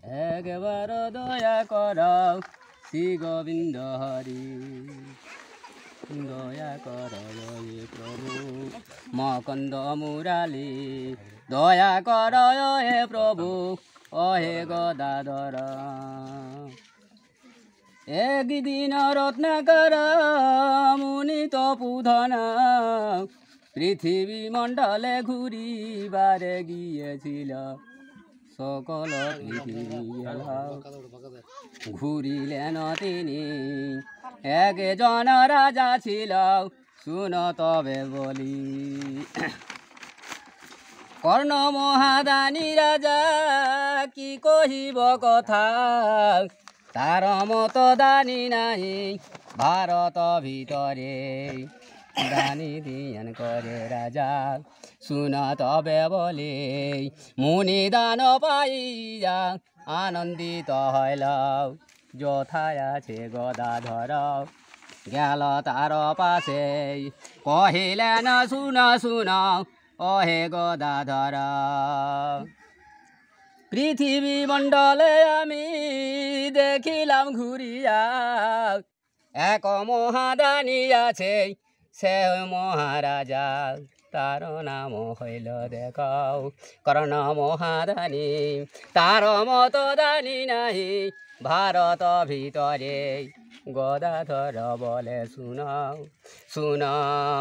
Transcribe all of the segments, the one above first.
एक बार दय गर श्री गोविन्द हरि दय गरे प्रभु मकन्द मुराली दय गरे प्रभु अहे गदादर एकदिन रत्नाकर मुनि तुधना पृथ्वी मण्डल बारे गए छिला। সকল ঘুরিলেন তিনি একজন রাজা ছিল শুন তবে বলি কর্ণ মহাদানী রাজা কি কহিব কথা তার মত দানি নাই ভারত ভিতরে দানি দিয়ান করে রাজা শুনা তবে বলে মুনি দান পাইয়া আনন্দিত হইল যথায় আছে গদাধর গেল তার পাশে কহিলেন শুনা শুনা অহে গদাধর পৃথিবী মণ্ডলে আমি দেখিলাম ঘুরিয়া এক মহাদানি আছে সে মহারাজা তার নাম হইল দেখাও কর্ণ মহাদানী তার মত দানি নাহি ভারত ভিতরে গদাধর বলে শুনাও শুন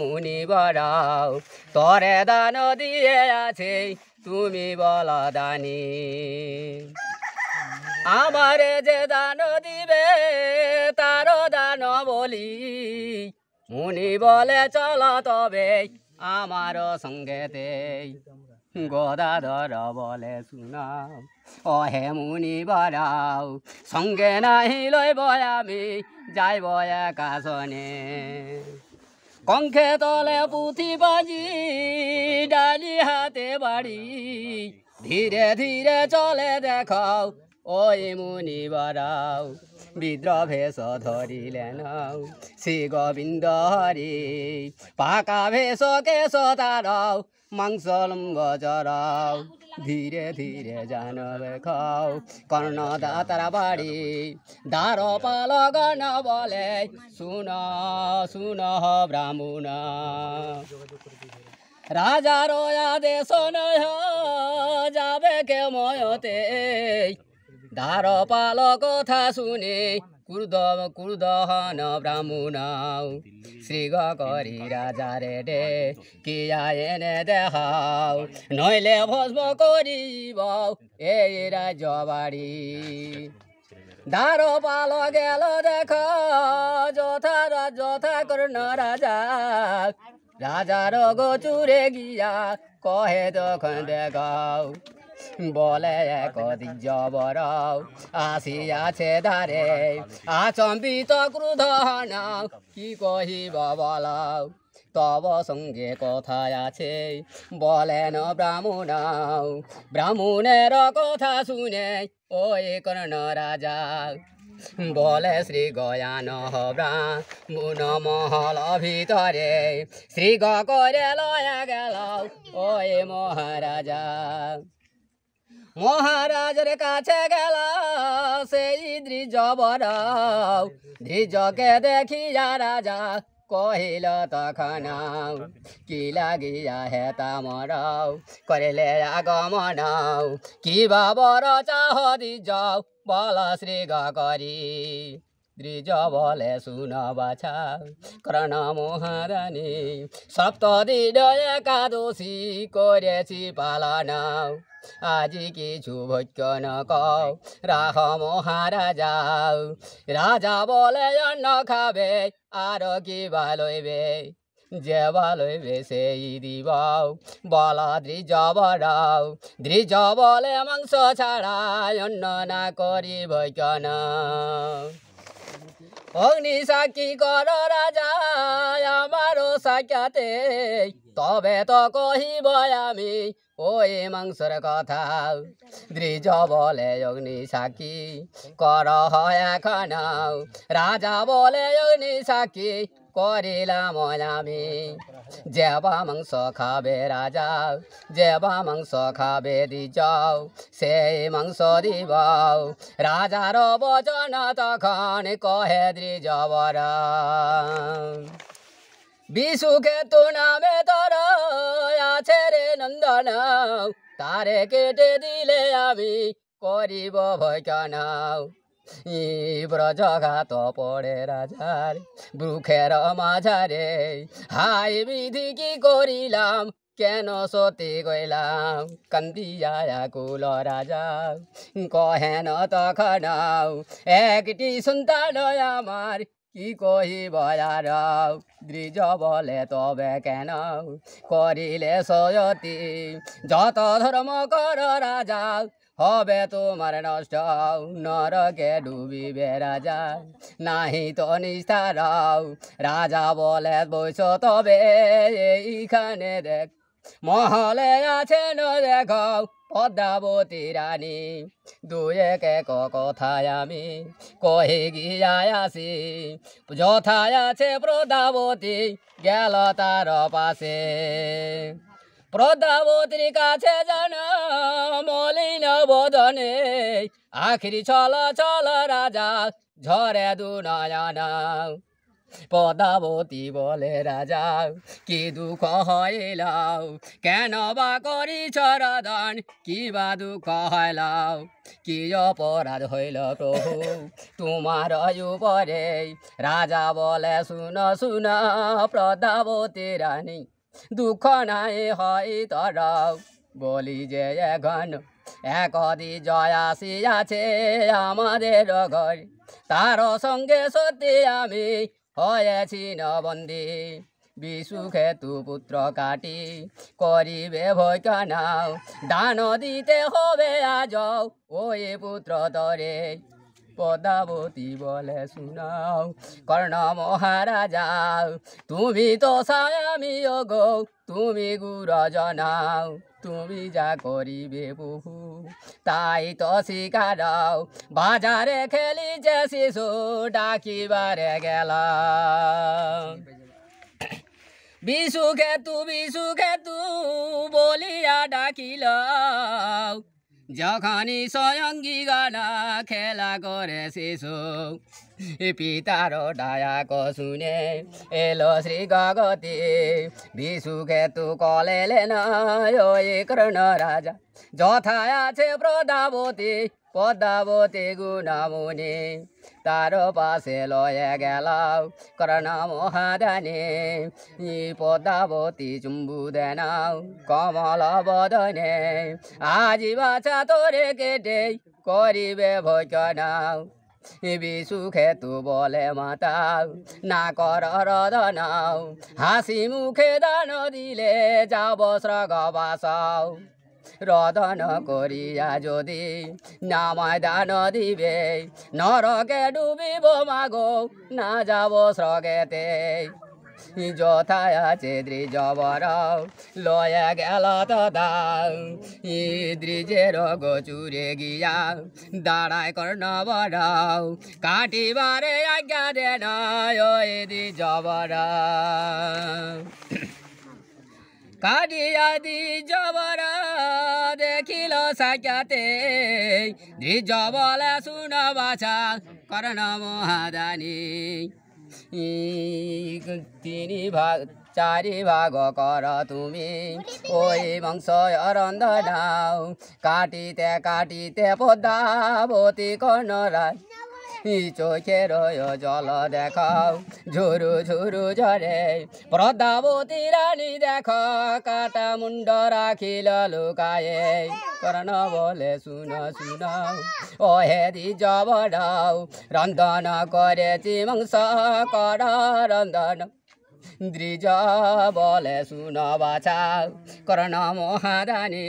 মুনি বড়াও তরে দান দিয়ে আছে তুমি বল দানি আমার যে দান দিবে তার দান বলি মুনি বলে চল তবে আমার সঙ্গেতে গদাধর বলে ও অহে মুনি বড়াও সঙ্গে নাহি লইব আমি বয়া কাশনে কঙ্খে তলে পুঁথি বাজি ডালি হাতে বাড়ি ধীরে ধীরে চলে দেখাও ও এমনি বারাও বিদ্রভেষ ধরিলেন শ্রী গোবিন্দ হরি পাকা ভেষ কেশ তারাও মাংসলম্ব জরাও ধীরে ধীরে জানবে খাও কর্ণদাতার বাড়ি দ্বার পালগণ বলে শুন শুন ব্রাহ্মণ রাজার আদেশ নয় যাবে কে ময়তে তার পাল কথা শুনে কুর্দ কুর্দহন ব্রাহ্মণ শ্রীগ করি রাজারে ডে কিয়া এনে দেহাও নইলে ভস্ম করিব এই রাজ্য বাড়ি দার পাল গেল দেখ যথা যথা কর্ণ রাজা রাজার গো গিয়া কহে তখন দেখাও বলে কদিন জবরাও আসিয়াছে ধারে আচম্বিত ক্রুধ না কি কহিব বলাও তব সঙ্গে কথায় আছে বলেন ব্রাহ্মণ ব্রাহ্মণের কথা শুনে ওই কর্ণ রাজা বলে শ্রী গয়ান হবা মুন মহল ভিতরে শ্রী গ করে লয়া গেল ওই মহারাজা महाराज रे काछे गेला से दृज बर दृज के देखिया राजा कहल तखन कि लगिया हे तमर करले आगमन कि बाबर चाह जाओ बल श्री गरी দ্রিজ বলে শুন বাছা কর্ণ মোহারানী সপ্তদিন একাদশী করেছি পালনা আজি কিছু ভৈক্য নকও রাহ মহারাজাও রাজা বলে অন্ন খাবে আর কি লইবে যে লইবে সেই দিব বল দ্রিজবরাও দ্রিজ বলে মাংস ছাড়া অন্য না করি ভৈক্য অগ্নি সাক্ষী কর রাজা আমার সাক্ষাতে তবে তো কহিব আমি ওই মাংসর কথা দৃজ বলে অগ্নি সাক্ষী কর হয় এখন রাজা বলে অগ্নি সাক্ষী করিলাম আমি যেবা মাংস খাবে রাজা যেবা মাংস খাবে দি যাও সেই মাংস দিব রাজার বচন তখন কহে দ্রি জবর বিশুকে তু নামে তর আছে রে নন্দন তারে কেটে দিলে আমি করিব ভয় কেন ইব্রজগত পড়ে রাজার ব্রুখের মাঝারে হাই বিধি কি করিলাম কেন সতে গেলাম আয়া কুল রাজা কহেন তখন একটি সন্তান আমার কি কহি বয়ার দৃজ বলে তবে কেন করিলে সয়তি যত ধর্ম কর রাজা হবে তোমার নষ্ট নরকে ডুবি রাজা নাহি তো নিস্তারাও রাজা বলে বৈশ তবে এইখানে দেখ মহলে আছে ন দেখ পদ্মাবতী রানী দুয়েকে এক কথায় আমি কহে গিয়ায় আসি যথায় আছে প্রদাবতী গেল তার পাশে প্রদাবতীর কাছে জান মলিন বদনে আখিরি চল চল রাজা ঝরে দু পদাবতী বলে রাজা কি দুঃখ হইলাও কেন বা করিছ রদন কি বা দুঃখ হইলাও কি অপরাধ হইল প্রভু তোমার উপরে রাজা বলে শুন শুন প্রদাবতী রানী দুঃখ নাই হয় তারা বলি যে এখন একদি জয় আসিয়াছে আমাদের ঘর তার সঙ্গে সত্যি আমি হয়েছি নবন্দি বিশুখে তু পুত্র কাটি করিবে ভয় কানাও দান দিতে হবে আজ ওই পুত্র তরে পদাবতী বলে শুনাও কর্ণ মহারাজাও তুমি তো সায়ামিও গো তুমি গুরজনাও তুমি যা করিবে বহু তাই তো শিকারাও বাজারে খেলি যে শিশু ডাকিবারে গেল বিশু তু বিশু তু বলিয়া ডাকিলাও যখনই স্বয়ঙ্গীগণ খেলা করে শিশু পিতার ডায়াক শুনে এলো শ্রী গগতি বিষুকে তু কলেলেন ওই কৃণ রাজা যথা আছে প্রদাবতী পদ্মাবতী গুণামুনি তার পাশে লয়ে গেলাও করণ মহাদানে ই পদ্মাবতী চুম্বু দেনাও কমল বদনে আজি বাছা তোরে কেটে করিবে ভজনাও বিসুখে তু বলে মাতাও না কর রদনাও হাসি মুখে দান দিলে যাব স্রগ বাসাও রদন করিয়া যদি নামায় দান দিবে নরকে ডুবিব মাগো না যাব স্রগেতে যথায় আছে দ্রিজবর লয়া গেল তাও দ্রিজের গচুরে গিয়া দাঁড়ায় কর্ণ বড় কাটিবারে আজ্ঞা দে নয় দ্রিজবর কাঁদিয়া দি জবরা দেখিল সাকাতে দি জবলে শুন বাছা করণ মহাদানী তিনি ভাগ চারি ভাগ কর তুমি ওই বংশ রন্ধ দাও কাটিতে কাটিতে পদাবতী রায় চোখের জল দেখাও ঝুরু ঝুরু ঝরে প্রদাবতী রানী দেখ কাটা মুন্ড রাখিল লুকায়ে করণ বলে শুন শুনাও ও হেদি জবডাও রন্ধন করেছি মাংস কর রন্ধন দ্রিজ বলে শুন বাছাও করণ মহাদানী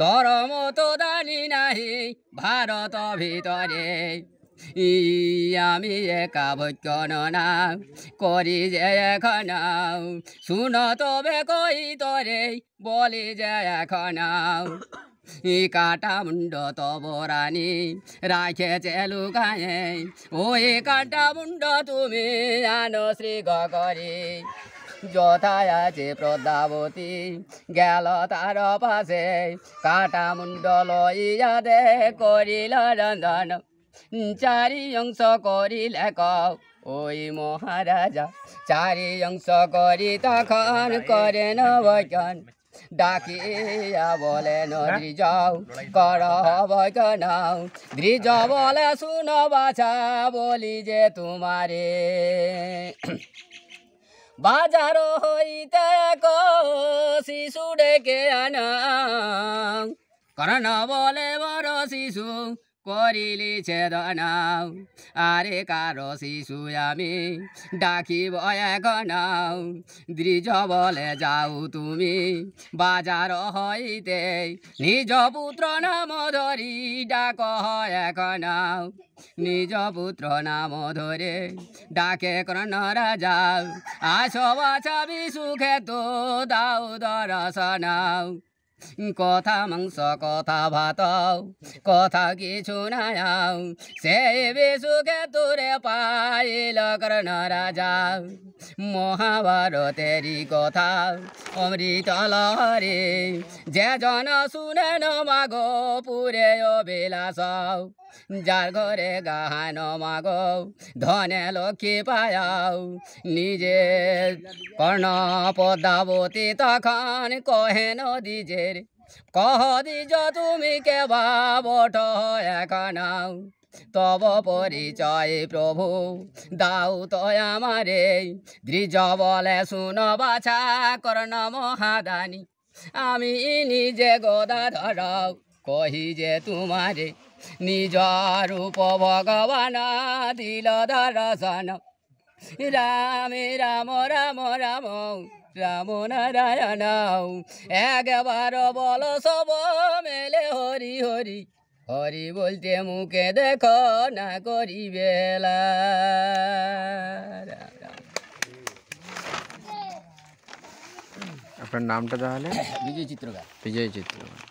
তর মতো দানি নাহি ভারত ভিতরে আমি একা না করি যে এখন শুন তবে কই তরে বলি যে এখন কাটা মুন্ড তব রানী রাখেছে লুকায়ে ওই কাটা মুন্ড তুমি আনো শ্রী গগরে যথায় আছে প্রদাবতী গেল তার পাশে কাটা মুন্ড লইয়া দে করিল রন্ধন চারি অংশ করিলে কও ওই মহারাজা চারি অংশ করি তখন করে নবজন ডাকিয়া বলে নদী যাও কর বৈক বলে শুন বাছা বলি যে তোমারে বাজার হইতে শিশু ডেকে আনা করণ বলে বড় শিশু করিলি নাও আরে কারো শিশু আমি ডাকিব এখনাও দৃজ বলে যাও তুমি বাজার হইতে নিজ পুত্র নাম ধরি ডাক এখনাও নিজ পুত্র নাম ধরে ডাকে কর্ণ রাজাও আসবা ছবি সুখে তো দাও সনাও কথা মাংস কথা ভাত কথা কিছু না সে বিশুকে তোরে পাইল কর্ণ রাজা মহাভারতের কথা অমৃত লহরে যে জন শুনে নমাগো পুরে অবিলাস যার ঘরে গাহান মাগ ধনে লক্ষ্মী পায়াও নিজে কর্ণ পদাবতী তখন কহে দিজের কহ দিজ তুমি কে বাবট এখনও তব পরিচয় প্রভু দাও তয় আমারে দৃজ বলে শুন বাছা কর্ণ মহাদানী আমি নিজে গদা ধরাও কহি যে তোমারে নিজ রূপ ভগবান দিল দর্শন রামে রাম রাম রাম রাম নারায়ণ একবার বল সব মেলে হরি হরি হরি বলতে মুখে দেখো না করি বেলা আপনার নামটা তাহলে বিজয় চিত্রকার বিজয় চিত্রকার